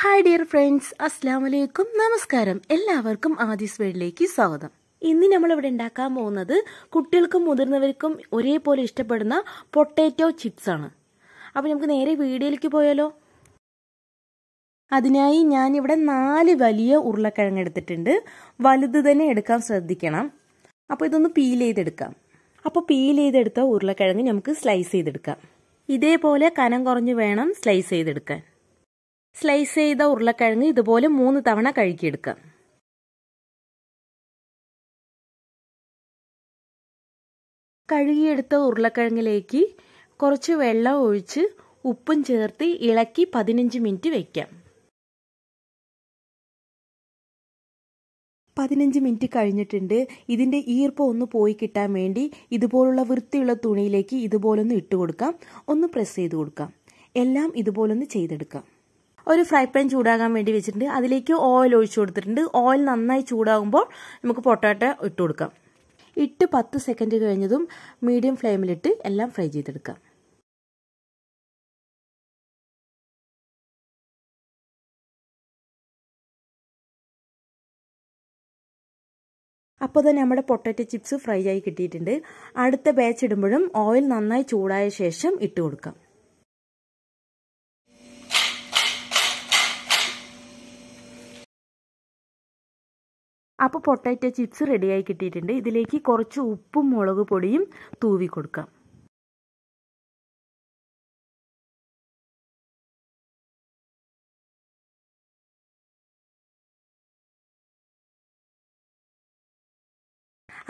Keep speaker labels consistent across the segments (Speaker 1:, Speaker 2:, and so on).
Speaker 1: hi dear friends അസ്സാം വലൈക്കും നമസ്കാരം എല്ലാവർക്കും ആദിസ് വേൾഡിലേക്ക് സ്വാഗതം ഇന്ന് നമ്മളിവിടെ ഉണ്ടാക്കാൻ പോകുന്നത് കുട്ടികൾക്കും മുതിർന്നവർക്കും ഒരേപോലെ ഇഷ്ടപ്പെടുന്ന പൊട്ടാറ്റോ ചിപ്സ് ആണ് അപ്പോൾ നമുക്ക് നേരെ വീഡിയോയിലേക്ക് പോയാലോ അതിനായി ഞാനിവിടെ നാല് വലിയ ഉരുളക്കിഴങ്ങ് എടുത്തിട്ടുണ്ട് വലുത് തന്നെ എടുക്കാൻ ശ്രദ്ധിക്കണം അപ്പോൾ ഇതൊന്ന് പീൽ ചെയ്തെടുക്കാം അപ്പോൾ പീൽ ചെയ്തെടുത്ത ഉരുളക്കിഴങ്ങ് നമുക്ക് സ്ലൈസ് ചെയ്തെടുക്കാം ഇതേപോലെ കനം കുറഞ്ഞ് വേണം സ്ലൈസ് ചെയ്തെടുക്കാൻ സ്ലൈസ്
Speaker 2: ചെയ്ത ഉരുളക്കിഴങ്ങ് ഇതുപോലെ മൂന്ന് തവണ കഴുകിയെടുക്കുക കഴുകിയെടുത്ത ഉരുളക്കിഴങ്ങിലേക്ക്
Speaker 1: കുറച്ച് വെള്ളം ഒഴിച്ച് ഉപ്പും ചേർത്ത് ഇളക്കി പതിനഞ്ച് മിനിറ്റ് വയ്ക്കാം
Speaker 2: പതിനഞ്ച് മിനിറ്റ് കഴിഞ്ഞിട്ടുണ്ട് ഇതിൻ്റെ ഈർപ്പം ഒന്ന് പോയി കിട്ടാൻ വേണ്ടി ഇതുപോലുള്ള വൃത്തിയുള്ള തുണിയിലേക്ക് ഇതുപോലൊന്ന്
Speaker 1: ഇട്ട് കൊടുക്കാം ഒന്ന് പ്രസ് ചെയ്ത് കൊടുക്കാം എല്ലാം ഇതുപോലൊന്ന് ചെയ്തെടുക്കാം ഒരു ഫ്രൈ പാൻ ചൂടാകാൻ വേണ്ടി വെച്ചിട്ടുണ്ട് അതിലേക്ക് ഓയിൽ ഒഴിച്ചു കൊടുത്തിട്ടുണ്ട് ഓയിൽ നന്നായി ചൂടാകുമ്പോൾ നമുക്ക് പൊട്ടാട്ട
Speaker 2: ഇട്ട് കൊടുക്കാം ഇട്ട് പത്ത് സെക്കൻഡ് കഴിഞ്ഞതും മീഡിയം ഫ്ലെയിമിലിട്ട് എല്ലാം ഫ്രൈ ചെയ്തെടുക്കാം അപ്പോൾ തന്നെ നമ്മുടെ പൊട്ടറ്റോ ചിപ്സ് ഫ്രൈ ആയി കിട്ടിയിട്ടുണ്ട് അടുത്ത ബാച്ച് ഇടുമ്പോഴും ഓയിൽ നന്നായി ചൂടായ ശേഷം ഇട്ട് കൊടുക്കാം അപ്പോൾ പൊട്ടാറ്റോ ചിപ്സ് റെഡിയായി കിട്ടിയിട്ടുണ്ട് ഇതിലേക്ക് കുറച്ച് ഉപ്പും മുളക് പൊടിയും തൂവി കൊടുക്കാം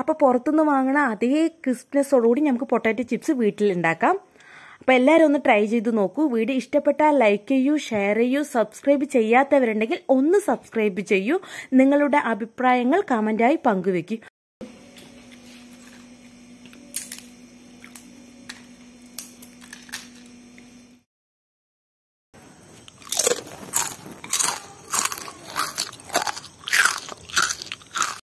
Speaker 2: അപ്പോൾ പുറത്തുനിന്ന് വാങ്ങുന്ന അതേ ക്രിസ്പ്നെസ്സോടുകൂടി നമുക്ക് പൊട്ടാറ്റോ ചിപ്സ് വീട്ടിലുണ്ടാക്കാം
Speaker 1: അപ്പോൾ എല്ലാവരും ഒന്ന് ട്രൈ ചെയ്ത് നോക്കൂ വീഡിയോ ഇഷ്ടപ്പെട്ടാൽ ലൈക്ക് ചെയ്യൂ ഷെയർ ചെയ്യൂ സബ്സ്ക്രൈബ് ചെയ്യാത്തവരുണ്ടെങ്കിൽ ഒന്ന് സബ്സ്ക്രൈബ് ചെയ്യൂ നിങ്ങളുടെ അഭിപ്രായങ്ങൾ കമന്റായി പങ്കുവെക്കൂ